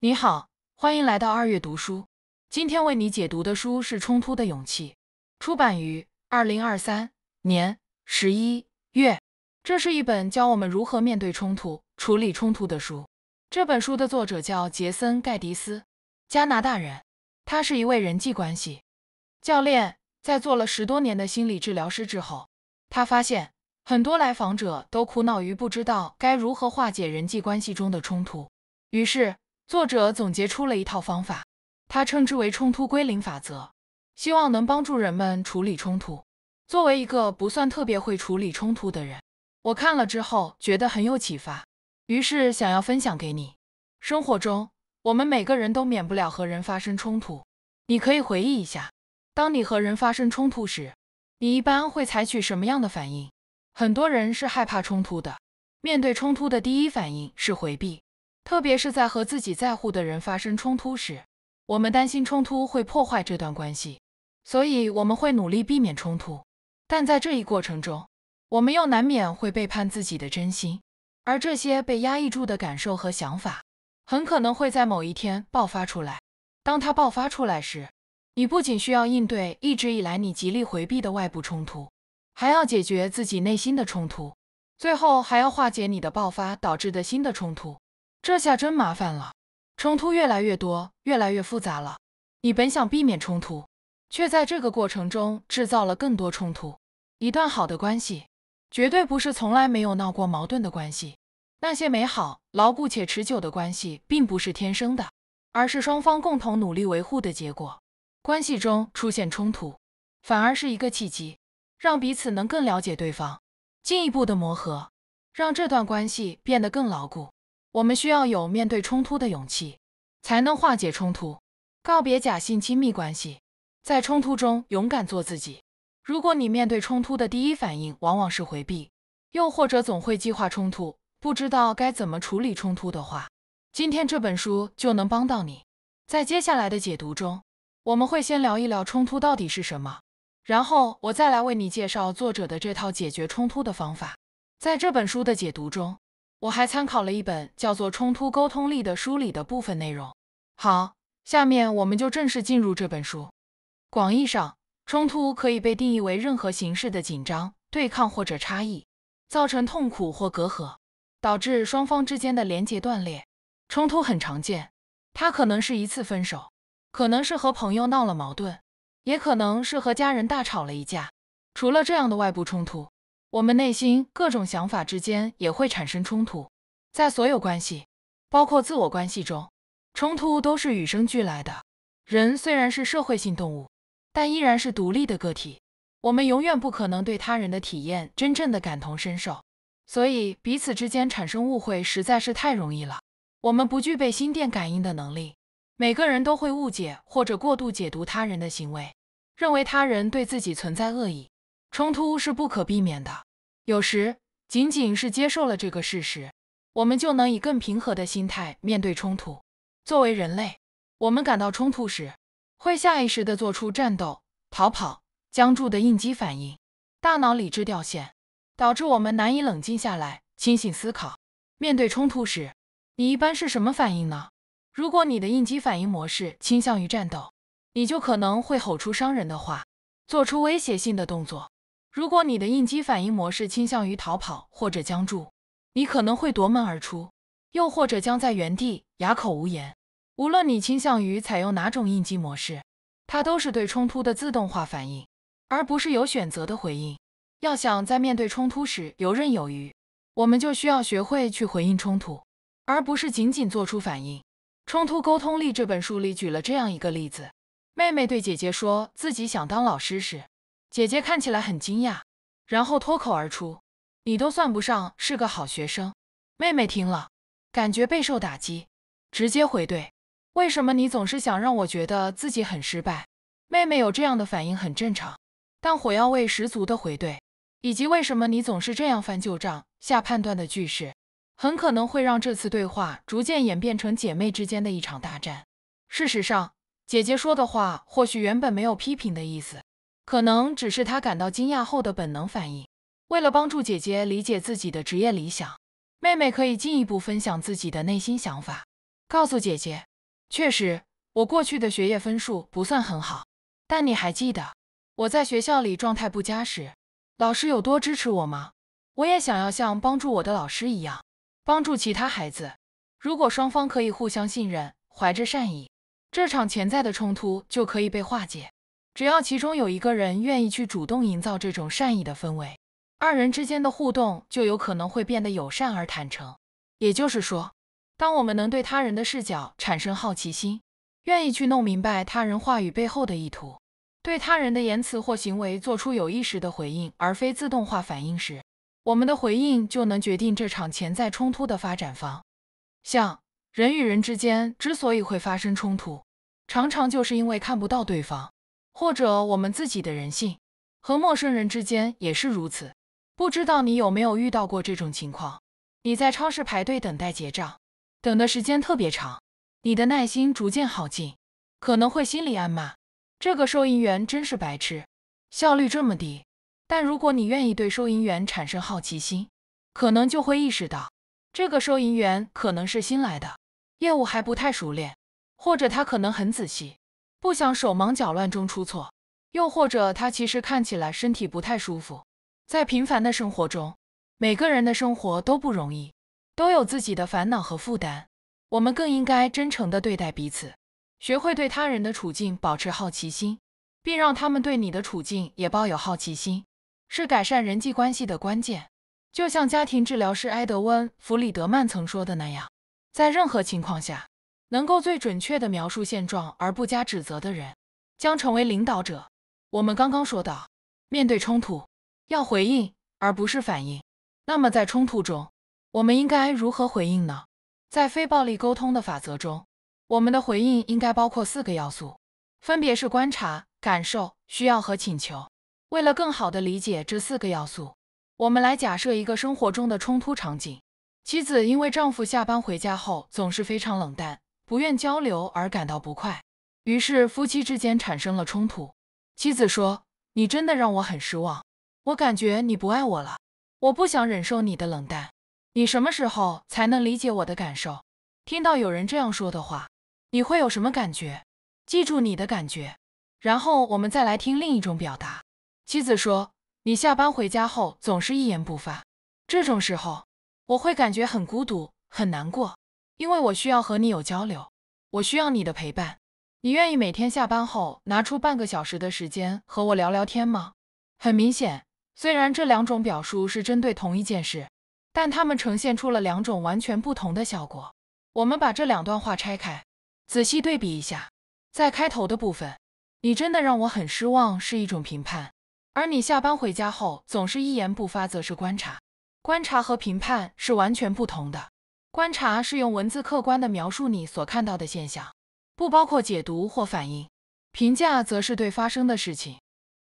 你好，欢迎来到二月读书。今天为你解读的书是《冲突的勇气》，出版于二零二三年十一月。这是一本教我们如何面对冲突、处理冲突的书。这本书的作者叫杰森·盖迪斯，加拿大人。他是一位人际关系教练。在做了十多年的心理治疗师之后，他发现很多来访者都苦恼于不知道该如何化解人际关系中的冲突，于是。作者总结出了一套方法，他称之为冲突归零法则，希望能帮助人们处理冲突。作为一个不算特别会处理冲突的人，我看了之后觉得很有启发，于是想要分享给你。生活中，我们每个人都免不了和人发生冲突。你可以回忆一下，当你和人发生冲突时，你一般会采取什么样的反应？很多人是害怕冲突的，面对冲突的第一反应是回避。特别是在和自己在乎的人发生冲突时，我们担心冲突会破坏这段关系，所以我们会努力避免冲突。但在这一过程中，我们又难免会背叛自己的真心，而这些被压抑住的感受和想法，很可能会在某一天爆发出来。当它爆发出来时，你不仅需要应对一直以来你极力回避的外部冲突，还要解决自己内心的冲突，最后还要化解你的爆发导致的新的冲突。这下真麻烦了，冲突越来越多，越来越复杂了。你本想避免冲突，却在这个过程中制造了更多冲突。一段好的关系，绝对不是从来没有闹过矛盾的关系。那些美好、牢固且持久的关系，并不是天生的，而是双方共同努力维护的结果。关系中出现冲突，反而是一个契机，让彼此能更了解对方，进一步的磨合，让这段关系变得更牢固。我们需要有面对冲突的勇气，才能化解冲突，告别假性亲密关系，在冲突中勇敢做自己。如果你面对冲突的第一反应往往是回避，又或者总会激化冲突，不知道该怎么处理冲突的话，今天这本书就能帮到你。在接下来的解读中，我们会先聊一聊冲突到底是什么，然后我再来为你介绍作者的这套解决冲突的方法。在这本书的解读中。我还参考了一本叫做《冲突沟通力》的书里的部分内容。好，下面我们就正式进入这本书。广义上，冲突可以被定义为任何形式的紧张、对抗或者差异，造成痛苦或隔阂，导致双方之间的连接断裂。冲突很常见，它可能是一次分手，可能是和朋友闹了矛盾，也可能是和家人大吵了一架。除了这样的外部冲突，我们内心各种想法之间也会产生冲突，在所有关系，包括自我关系中，冲突都是与生俱来的。人虽然是社会性动物，但依然是独立的个体。我们永远不可能对他人的体验真正的感同身受，所以彼此之间产生误会实在是太容易了。我们不具备心电感应的能力，每个人都会误解或者过度解读他人的行为，认为他人对自己存在恶意。冲突是不可避免的，有时仅仅是接受了这个事实，我们就能以更平和的心态面对冲突。作为人类，我们感到冲突时，会下意识地做出战斗、逃跑、僵住的应激反应，大脑理智掉线，导致我们难以冷静下来、清醒思考。面对冲突时，你一般是什么反应呢？如果你的应激反应模式倾向于战斗，你就可能会吼出伤人的话，做出威胁性的动作。如果你的应激反应模式倾向于逃跑或者僵住，你可能会夺门而出，又或者将在原地哑口无言。无论你倾向于采用哪种应激模式，它都是对冲突的自动化反应，而不是有选择的回应。要想在面对冲突时游刃有余，我们就需要学会去回应冲突，而不是仅仅做出反应。《冲突沟通力》这本书里举了这样一个例子：妹妹对姐姐说自己想当老师时。姐姐看起来很惊讶，然后脱口而出：“你都算不上是个好学生。”妹妹听了，感觉备受打击，直接回怼：“为什么你总是想让我觉得自己很失败？”妹妹有这样的反应很正常，但火药味十足的回怼，以及为什么你总是这样翻旧账下判断的句式，很可能会让这次对话逐渐演变成姐妹之间的一场大战。事实上，姐姐说的话或许原本没有批评的意思。可能只是他感到惊讶后的本能反应。为了帮助姐姐理解自己的职业理想，妹妹可以进一步分享自己的内心想法，告诉姐姐：“确实，我过去的学业分数不算很好，但你还记得我在学校里状态不佳时，老师有多支持我吗？”我也想要像帮助我的老师一样帮助其他孩子。如果双方可以互相信任，怀着善意，这场潜在的冲突就可以被化解。只要其中有一个人愿意去主动营造这种善意的氛围，二人之间的互动就有可能会变得友善而坦诚。也就是说，当我们能对他人的视角产生好奇心，愿意去弄明白他人话语背后的意图，对他人的言辞或行为做出有意识的回应，而非自动化反应时，我们的回应就能决定这场潜在冲突的发展方。向人与人之间之所以会发生冲突，常常就是因为看不到对方。或者我们自己的人性，和陌生人之间也是如此。不知道你有没有遇到过这种情况？你在超市排队等待结账，等的时间特别长，你的耐心逐渐耗尽，可能会心里暗骂：“这个收银员真是白痴，效率这么低。”但如果你愿意对收银员产生好奇心，可能就会意识到，这个收银员可能是新来的，业务还不太熟练，或者他可能很仔细。不想手忙脚乱中出错，又或者他其实看起来身体不太舒服。在平凡的生活中，每个人的生活都不容易，都有自己的烦恼和负担。我们更应该真诚地对待彼此，学会对他人的处境保持好奇心，并让他们对你的处境也抱有好奇心，是改善人际关系的关键。就像家庭治疗师埃德温·弗里德曼曾说的那样，在任何情况下。能够最准确地描述现状而不加指责的人，将成为领导者。我们刚刚说到，面对冲突要回应而不是反应。那么在冲突中，我们应该如何回应呢？在非暴力沟通的法则中，我们的回应应该包括四个要素，分别是观察、感受、需要和请求。为了更好地理解这四个要素，我们来假设一个生活中的冲突场景：妻子因为丈夫下班回家后总是非常冷淡。不愿交流而感到不快，于是夫妻之间产生了冲突。妻子说：“你真的让我很失望，我感觉你不爱我了，我不想忍受你的冷淡。你什么时候才能理解我的感受？”听到有人这样说的话，你会有什么感觉？记住你的感觉，然后我们再来听另一种表达。妻子说：“你下班回家后总是一言不发，这种时候我会感觉很孤独，很难过。”因为我需要和你有交流，我需要你的陪伴，你愿意每天下班后拿出半个小时的时间和我聊聊天吗？很明显，虽然这两种表述是针对同一件事，但它们呈现出了两种完全不同的效果。我们把这两段话拆开，仔细对比一下。在开头的部分，你真的让我很失望是一种评判，而你下班回家后总是一言不发则是观察。观察和评判是完全不同的。观察是用文字客观的描述你所看到的现象，不包括解读或反应。评价则是对发生的事情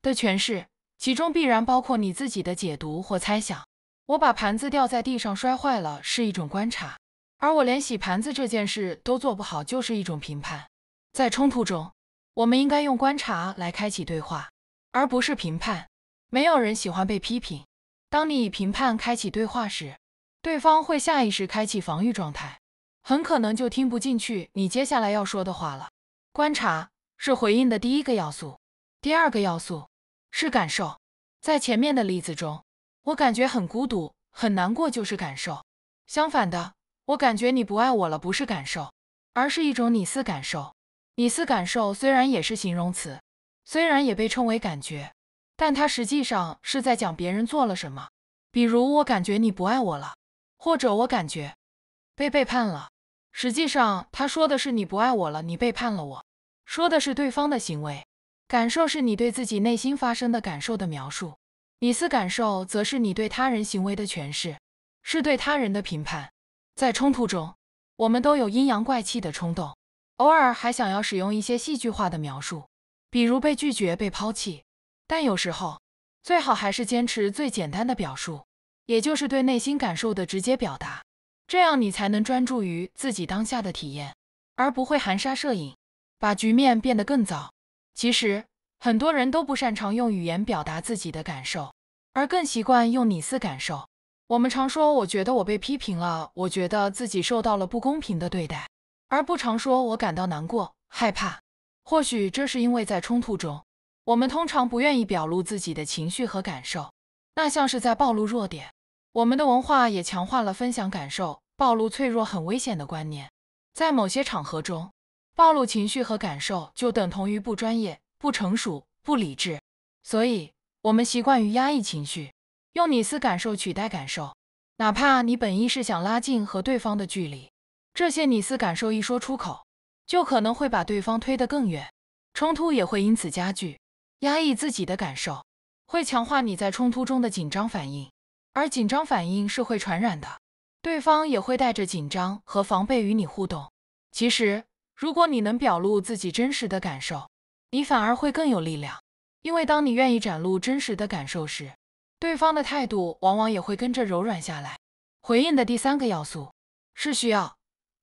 的诠释，其中必然包括你自己的解读或猜想。我把盘子掉在地上摔坏了是一种观察，而我连洗盘子这件事都做不好就是一种评判。在冲突中，我们应该用观察来开启对话，而不是评判。没有人喜欢被批评。当你以评判开启对话时，对方会下意识开启防御状态，很可能就听不进去你接下来要说的话了。观察是回应的第一个要素，第二个要素是感受。在前面的例子中，我感觉很孤独、很难过，就是感受。相反的，我感觉你不爱我了，不是感受，而是一种拟似感受。拟似感受虽然也是形容词，虽然也被称为感觉，但它实际上是在讲别人做了什么。比如，我感觉你不爱我了。或者我感觉被背叛了。实际上，他说的是你不爱我了，你背叛了我。说的是对方的行为，感受是你对自己内心发生的感受的描述。你撕感受，则是你对他人行为的诠释，是对他人的评判。在冲突中，我们都有阴阳怪气的冲动，偶尔还想要使用一些戏剧化的描述，比如被拒绝、被抛弃。但有时候，最好还是坚持最简单的表述。也就是对内心感受的直接表达，这样你才能专注于自己当下的体验，而不会含沙射影，把局面变得更糟。其实很多人都不擅长用语言表达自己的感受，而更习惯用拟似感受。我们常说“我觉得我被批评了”，“我觉得自己受到了不公平的对待”，而不常说“我感到难过、害怕”。或许这是因为，在冲突中，我们通常不愿意表露自己的情绪和感受，那像是在暴露弱点。我们的文化也强化了分享感受、暴露脆弱很危险的观念。在某些场合中，暴露情绪和感受就等同于不专业、不成熟、不理智。所以，我们习惯于压抑情绪，用你思感受取代感受。哪怕你本意是想拉近和对方的距离，这些你思感受一说出口，就可能会把对方推得更远，冲突也会因此加剧。压抑自己的感受，会强化你在冲突中的紧张反应。而紧张反应是会传染的，对方也会带着紧张和防备与你互动。其实，如果你能表露自己真实的感受，你反而会更有力量，因为当你愿意展露真实的感受时，对方的态度往往也会跟着柔软下来。回应的第三个要素是需要，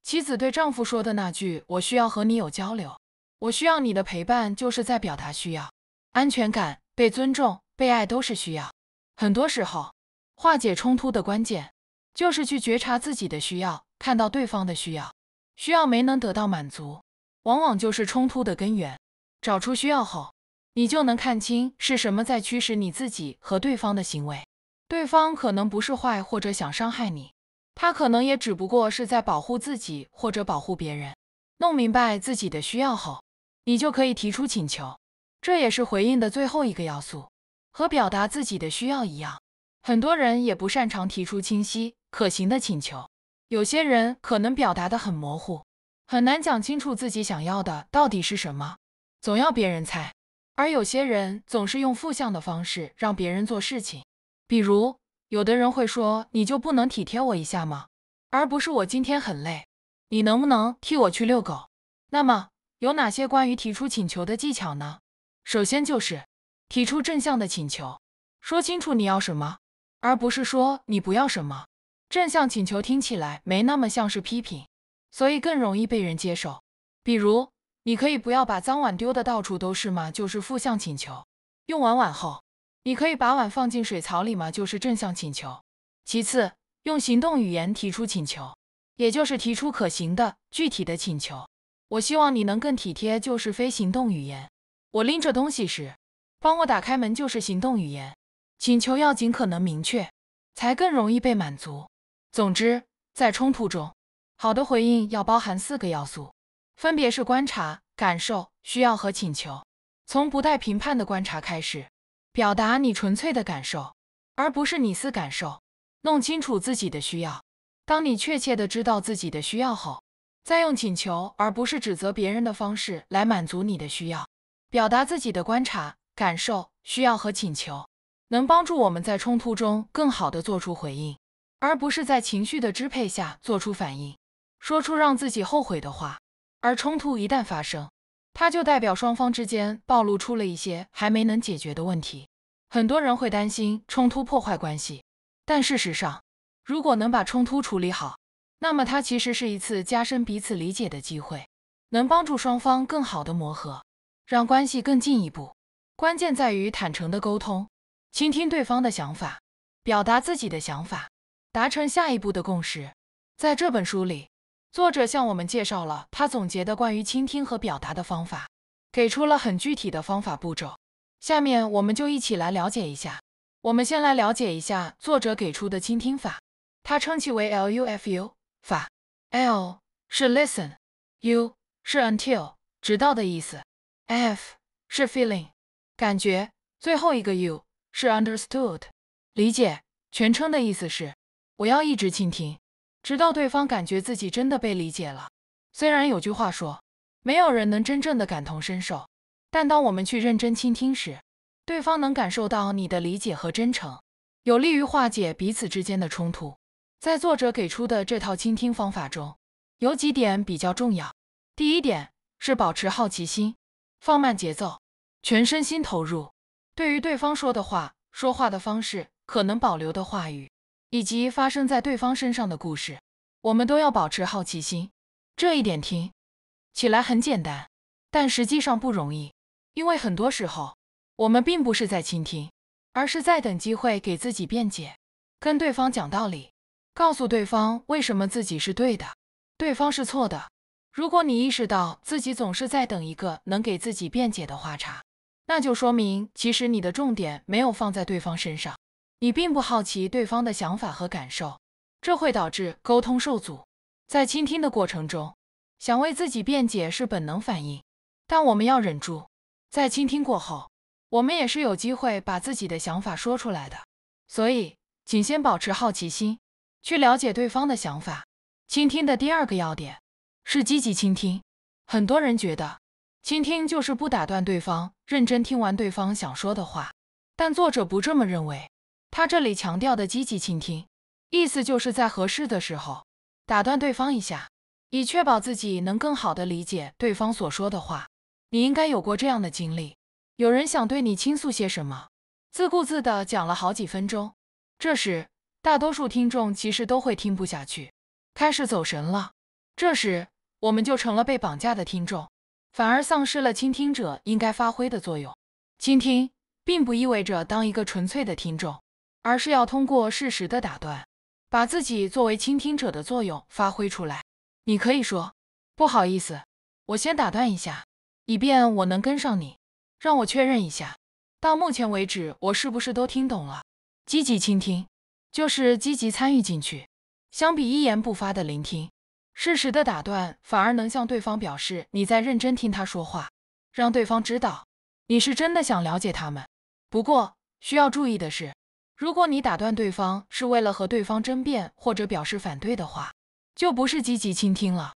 妻子对丈夫说的那句“我需要和你有交流，我需要你的陪伴”，就是在表达需要。安全感、被尊重、被爱都是需要。很多时候。化解冲突的关键，就是去觉察自己的需要，看到对方的需要。需要没能得到满足，往往就是冲突的根源。找出需要后，你就能看清是什么在驱使你自己和对方的行为。对方可能不是坏，或者想伤害你，他可能也只不过是在保护自己或者保护别人。弄明白自己的需要后，你就可以提出请求，这也是回应的最后一个要素。和表达自己的需要一样。很多人也不擅长提出清晰可行的请求，有些人可能表达的很模糊，很难讲清楚自己想要的到底是什么，总要别人猜；而有些人总是用负向的方式让别人做事情，比如有的人会说：“你就不能体贴我一下吗？”而不是“我今天很累，你能不能替我去遛狗？”那么有哪些关于提出请求的技巧呢？首先就是提出正向的请求，说清楚你要什么。而不是说你不要什么，正向请求听起来没那么像是批评，所以更容易被人接受。比如，你可以不要把脏碗丢的到处都是吗？就是负向请求。用完碗后，你可以把碗放进水槽里吗？就是正向请求。其次，用行动语言提出请求，也就是提出可行的、具体的请求。我希望你能更体贴，就是非行动语言。我拎着东西时，帮我打开门，就是行动语言。请求要尽可能明确，才更容易被满足。总之，在冲突中，好的回应要包含四个要素，分别是观察、感受、需要和请求。从不带评判的观察开始，表达你纯粹的感受，而不是你思感受。弄清楚自己的需要，当你确切的知道自己的需要后，再用请求而不是指责别人的方式来满足你的需要。表达自己的观察、感受、需要和请求。能帮助我们在冲突中更好地做出回应，而不是在情绪的支配下做出反应，说出让自己后悔的话。而冲突一旦发生，它就代表双方之间暴露出了一些还没能解决的问题。很多人会担心冲突破坏关系，但事实上，如果能把冲突处理好，那么它其实是一次加深彼此理解的机会，能帮助双方更好地磨合，让关系更进一步。关键在于坦诚的沟通。倾听对方的想法，表达自己的想法，达成下一步的共识。在这本书里，作者向我们介绍了他总结的关于倾听和表达的方法，给出了很具体的方法步骤。下面我们就一起来了解一下。我们先来了解一下作者给出的倾听法，他称其为 LUFU 法。L 是 listen，U 是 until，直到的意思，F 是 feeling，感觉，最后一个 U。是 understood，理解，全称的意思是，我要一直倾听，直到对方感觉自己真的被理解了。虽然有句话说，没有人能真正的感同身受，但当我们去认真倾听时，对方能感受到你的理解和真诚，有利于化解彼此之间的冲突。在作者给出的这套倾听方法中，有几点比较重要。第一点是保持好奇心，放慢节奏，全身心投入。对于对方说的话、说话的方式、可能保留的话语，以及发生在对方身上的故事，我们都要保持好奇心。这一点听起来很简单，但实际上不容易，因为很多时候我们并不是在倾听，而是在等机会给自己辩解，跟对方讲道理，告诉对方为什么自己是对的，对方是错的。如果你意识到自己总是在等一个能给自己辩解的话茬，那就说明，其实你的重点没有放在对方身上，你并不好奇对方的想法和感受，这会导致沟通受阻。在倾听的过程中，想为自己辩解是本能反应，但我们要忍住。在倾听过后，我们也是有机会把自己的想法说出来的，所以请先保持好奇心，去了解对方的想法。倾听的第二个要点是积极倾听，很多人觉得。倾听就是不打断对方，认真听完对方想说的话。但作者不这么认为，他这里强调的积极倾听，意思就是在合适的时候打断对方一下，以确保自己能更好地理解对方所说的话。你应该有过这样的经历：有人想对你倾诉些什么，自顾自地讲了好几分钟。这时，大多数听众其实都会听不下去，开始走神了。这时，我们就成了被绑架的听众。反而丧失了倾听者应该发挥的作用。倾听并不意味着当一个纯粹的听众，而是要通过适时的打断，把自己作为倾听者的作用发挥出来。你可以说：“不好意思，我先打断一下，以便我能跟上你。”“让我确认一下，到目前为止我是不是都听懂了？”积极倾听就是积极参与进去，相比一言不发的聆听。适时的打断，反而能向对方表示你在认真听他说话，让对方知道你是真的想了解他们。不过需要注意的是，如果你打断对方是为了和对方争辩或者表示反对的话，就不是积极倾听了。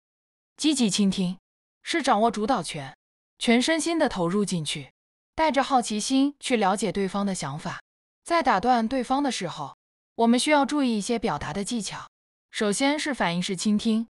积极倾听是掌握主导权，全身心的投入进去，带着好奇心去了解对方的想法。在打断对方的时候，我们需要注意一些表达的技巧。首先是反应式倾听。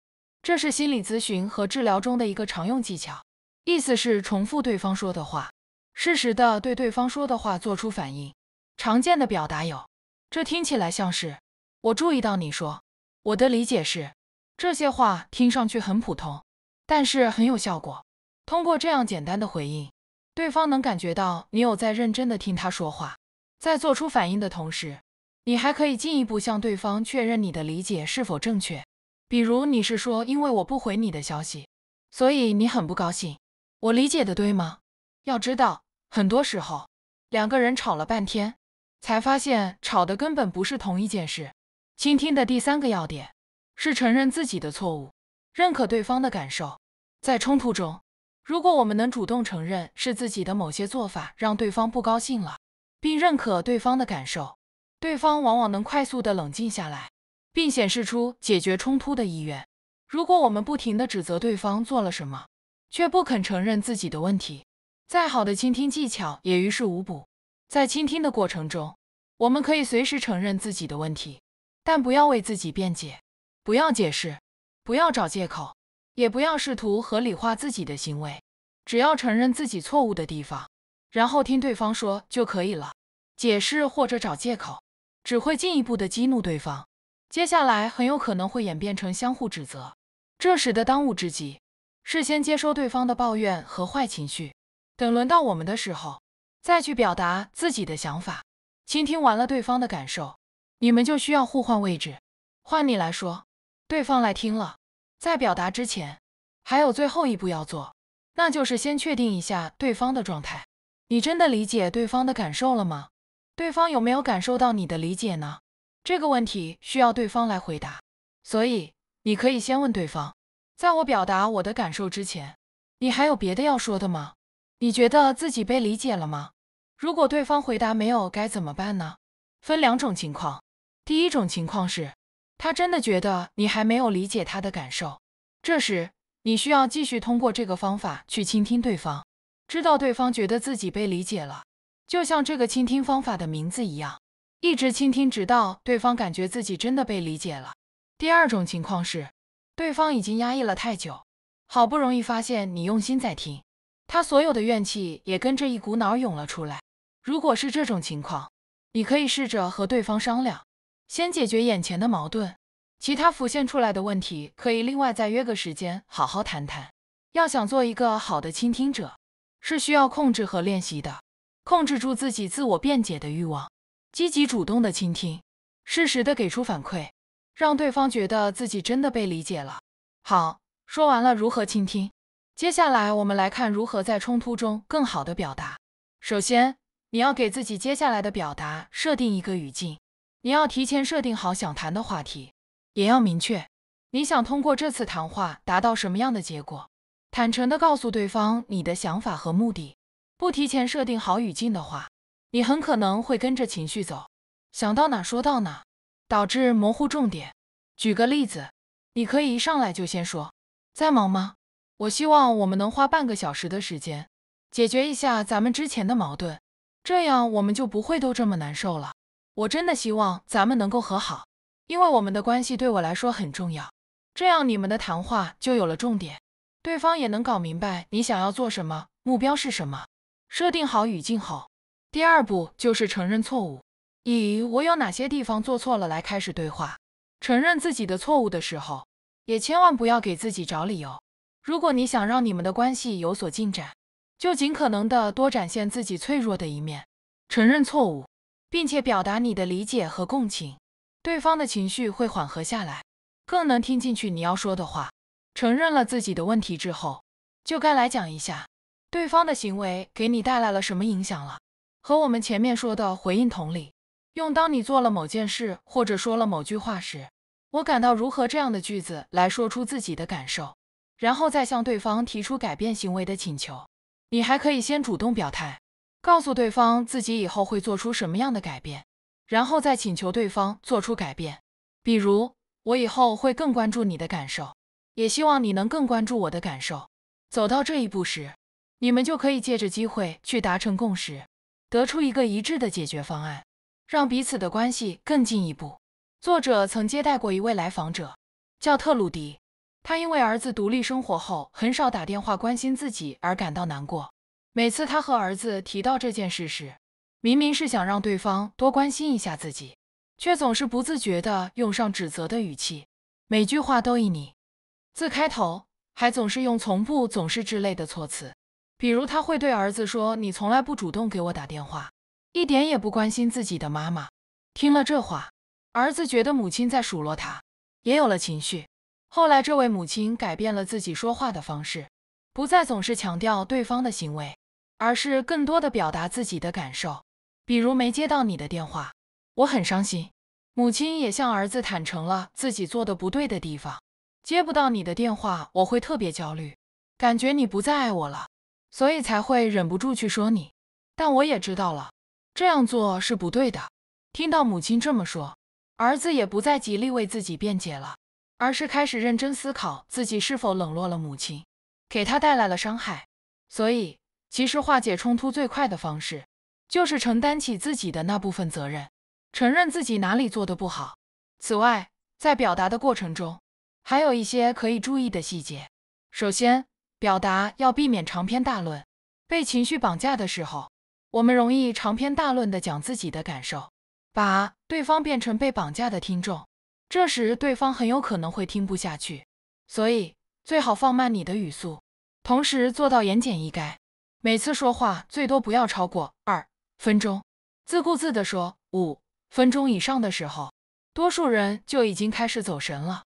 这是心理咨询和治疗中的一个常用技巧，意思是重复对方说的话，适时的对对方说的话做出反应。常见的表达有：这听起来像是，我注意到你说，我的理解是，这些话听上去很普通，但是很有效果。通过这样简单的回应，对方能感觉到你有在认真的听他说话，在做出反应的同时，你还可以进一步向对方确认你的理解是否正确。比如你是说，因为我不回你的消息，所以你很不高兴，我理解的对吗？要知道，很多时候两个人吵了半天，才发现吵的根本不是同一件事。倾听的第三个要点是承认自己的错误，认可对方的感受。在冲突中，如果我们能主动承认是自己的某些做法让对方不高兴了，并认可对方的感受，对方往往能快速的冷静下来。并显示出解决冲突的意愿。如果我们不停地指责对方做了什么，却不肯承认自己的问题，再好的倾听技巧也于事无补。在倾听的过程中，我们可以随时承认自己的问题，但不要为自己辩解，不要解释，不要找借口，也不要试图合理化自己的行为。只要承认自己错误的地方，然后听对方说就可以了。解释或者找借口，只会进一步的激怒对方。接下来很有可能会演变成相互指责，这时的当务之急，是先接收对方的抱怨和坏情绪，等轮到我们的时候，再去表达自己的想法。倾听完了对方的感受，你们就需要互换位置，换你来说，对方来听了，在表达之前，还有最后一步要做，那就是先确定一下对方的状态，你真的理解对方的感受了吗？对方有没有感受到你的理解呢？这个问题需要对方来回答，所以你可以先问对方：“在我表达我的感受之前，你还有别的要说的吗？你觉得自己被理解了吗？”如果对方回答没有，该怎么办呢？分两种情况，第一种情况是，他真的觉得你还没有理解他的感受，这时你需要继续通过这个方法去倾听对方，知道对方觉得自己被理解了，就像这个倾听方法的名字一样。一直倾听，直到对方感觉自己真的被理解了。第二种情况是，对方已经压抑了太久，好不容易发现你用心在听，他所有的怨气也跟着一股脑涌了出来。如果是这种情况，你可以试着和对方商量，先解决眼前的矛盾，其他浮现出来的问题可以另外再约个时间好好谈谈。要想做一个好的倾听者，是需要控制和练习的，控制住自己自我辩解的欲望。积极主动的倾听，适时的给出反馈，让对方觉得自己真的被理解了。好，说完了如何倾听，接下来我们来看如何在冲突中更好的表达。首先，你要给自己接下来的表达设定一个语境，你要提前设定好想谈的话题，也要明确你想通过这次谈话达到什么样的结果。坦诚的告诉对方你的想法和目的。不提前设定好语境的话。你很可能会跟着情绪走，想到哪说到哪，导致模糊重点。举个例子，你可以一上来就先说：“在忙吗？我希望我们能花半个小时的时间，解决一下咱们之前的矛盾，这样我们就不会都这么难受了。我真的希望咱们能够和好，因为我们的关系对我来说很重要。”这样你们的谈话就有了重点，对方也能搞明白你想要做什么，目标是什么。设定好语境后。第二步就是承认错误，以我有哪些地方做错了来开始对话。承认自己的错误的时候，也千万不要给自己找理由。如果你想让你们的关系有所进展，就尽可能的多展现自己脆弱的一面，承认错误，并且表达你的理解和共情，对方的情绪会缓和下来，更能听进去你要说的话。承认了自己的问题之后，就该来讲一下，对方的行为给你带来了什么影响了。和我们前面说的回应同理，用“当你做了某件事或者说了某句话时，我感到如何”这样的句子来说出自己的感受，然后再向对方提出改变行为的请求。你还可以先主动表态，告诉对方自己以后会做出什么样的改变，然后再请求对方做出改变。比如，我以后会更关注你的感受，也希望你能更关注我的感受。走到这一步时，你们就可以借着机会去达成共识。得出一个一致的解决方案，让彼此的关系更进一步。作者曾接待过一位来访者，叫特鲁迪，他因为儿子独立生活后很少打电话关心自己而感到难过。每次他和儿子提到这件事时，明明是想让对方多关心一下自己，却总是不自觉地用上指责的语气，每句话都以“你”字开头，还总是用“从不”“总是”之类的措辞。比如，他会对儿子说：“你从来不主动给我打电话，一点也不关心自己的妈妈。”听了这话，儿子觉得母亲在数落他，也有了情绪。后来，这位母亲改变了自己说话的方式，不再总是强调对方的行为，而是更多的表达自己的感受，比如没接到你的电话，我很伤心。母亲也向儿子坦诚了自己做的不对的地方：“接不到你的电话，我会特别焦虑，感觉你不再爱我了。”所以才会忍不住去说你，但我也知道了这样做是不对的。听到母亲这么说，儿子也不再极力为自己辩解了，而是开始认真思考自己是否冷落了母亲，给他带来了伤害。所以，其实化解冲突最快的方式，就是承担起自己的那部分责任，承认自己哪里做的不好。此外，在表达的过程中，还有一些可以注意的细节。首先，表达要避免长篇大论，被情绪绑架的时候，我们容易长篇大论地讲自己的感受，把对方变成被绑架的听众，这时对方很有可能会听不下去。所以最好放慢你的语速，同时做到言简意赅，每次说话最多不要超过二分钟。自顾自地说五分钟以上的时候，多数人就已经开始走神了。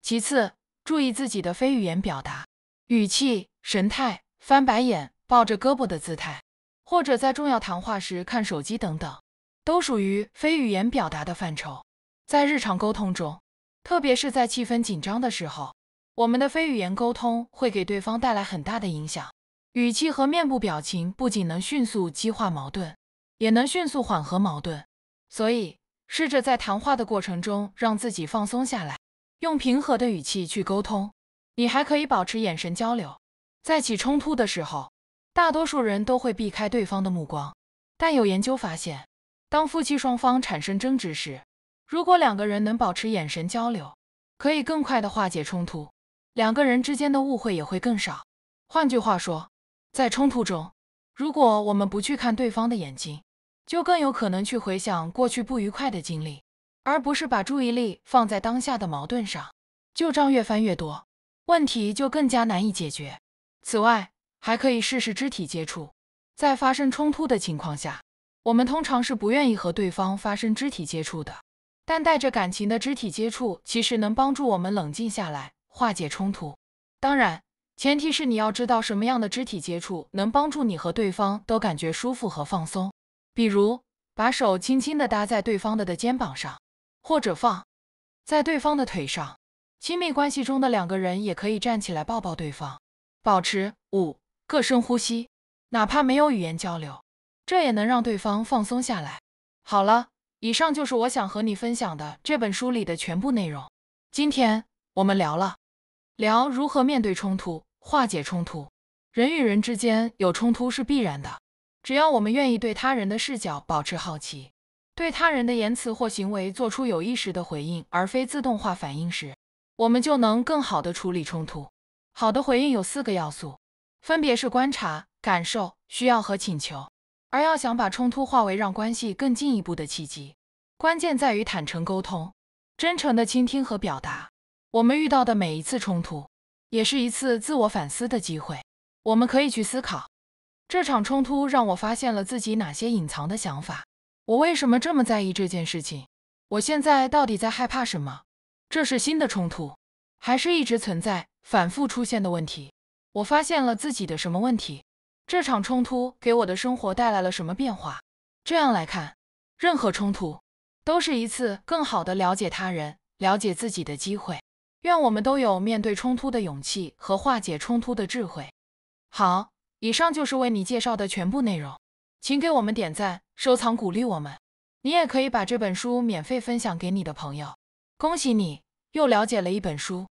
其次，注意自己的非语言表达。语气、神态、翻白眼、抱着胳膊的姿态，或者在重要谈话时看手机等等，都属于非语言表达的范畴。在日常沟通中，特别是在气氛紧张的时候，我们的非语言沟通会给对方带来很大的影响。语气和面部表情不仅能迅速激化矛盾，也能迅速缓和矛盾。所以，试着在谈话的过程中让自己放松下来，用平和的语气去沟通。你还可以保持眼神交流，在起冲突的时候，大多数人都会避开对方的目光。但有研究发现，当夫妻双方产生争执时，如果两个人能保持眼神交流，可以更快的化解冲突，两个人之间的误会也会更少。换句话说，在冲突中，如果我们不去看对方的眼睛，就更有可能去回想过去不愉快的经历，而不是把注意力放在当下的矛盾上，旧账越翻越多。问题就更加难以解决。此外，还可以试试肢体接触。在发生冲突的情况下，我们通常是不愿意和对方发生肢体接触的。但带着感情的肢体接触，其实能帮助我们冷静下来，化解冲突。当然，前提是你要知道什么样的肢体接触能帮助你和对方都感觉舒服和放松。比如，把手轻轻地搭在对方的肩膀上，或者放在对方的腿上。亲密关系中的两个人也可以站起来抱抱对方，保持五个深呼吸，哪怕没有语言交流，这也能让对方放松下来。好了，以上就是我想和你分享的这本书里的全部内容。今天我们聊了聊如何面对冲突、化解冲突。人与人之间有冲突是必然的，只要我们愿意对他人的视角保持好奇，对他人的言辞或行为做出有意识的回应，而非自动化反应时。我们就能更好的处理冲突。好的回应有四个要素，分别是观察、感受、需要和请求。而要想把冲突化为让关系更进一步的契机，关键在于坦诚沟通、真诚的倾听和表达。我们遇到的每一次冲突，也是一次自我反思的机会。我们可以去思考，这场冲突让我发现了自己哪些隐藏的想法？我为什么这么在意这件事情？我现在到底在害怕什么？这是新的冲突，还是一直存在、反复出现的问题？我发现了自己的什么问题？这场冲突给我的生活带来了什么变化？这样来看，任何冲突都是一次更好的了解他人、了解自己的机会。愿我们都有面对冲突的勇气和化解冲突的智慧。好，以上就是为你介绍的全部内容，请给我们点赞、收藏、鼓励我们。你也可以把这本书免费分享给你的朋友。恭喜你，又了解了一本书。